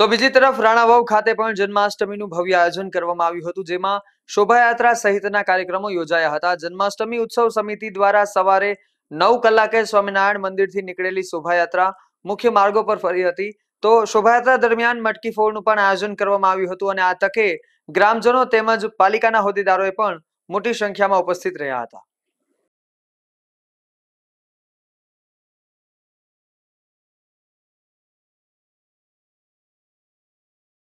તો બીજી તરફ રાણાવાવ ખાતે પણ જન્માષ્ટમીનું ભવ્ય આયોજન કરવામાં આવ્યું હતું જેમાં શોભાયાત્રા સહિતના કાર્યક્રમો યોજાયા હતા જન્માષ્ટમી ઉત્સવ સમિતિ દ્વારા સવારે નવ કલાકે સ્વામિનારાયણ મંદિરથી નીકળેલી શોભાયાત્રા મુખ્ય માર્ગો પર ફરી હતી તો શોભાયાત્રા દરમિયાન મટકી ફોડનું પણ આયોજન કરવામાં આવ્યું હતું અને આ તકે ગ્રામજનો તેમજ પાલિકાના હોદ્દેદારોએ પણ મોટી સંખ્યામાં ઉપસ્થિત રહ્યા હતા